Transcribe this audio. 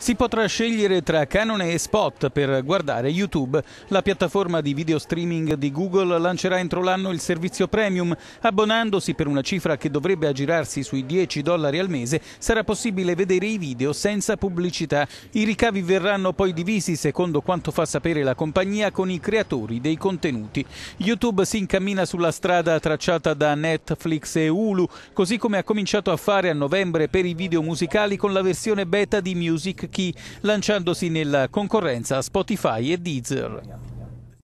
Si potrà scegliere tra canone e spot per guardare YouTube. La piattaforma di video streaming di Google lancerà entro l'anno il servizio premium. Abbonandosi per una cifra che dovrebbe aggirarsi sui 10 dollari al mese, sarà possibile vedere i video senza pubblicità. I ricavi verranno poi divisi, secondo quanto fa sapere la compagnia, con i creatori dei contenuti. YouTube si incammina sulla strada tracciata da Netflix e Hulu, così come ha cominciato a fare a novembre per i video musicali con la versione beta di Music Key lanciandosi nella concorrenza Spotify e Deezer.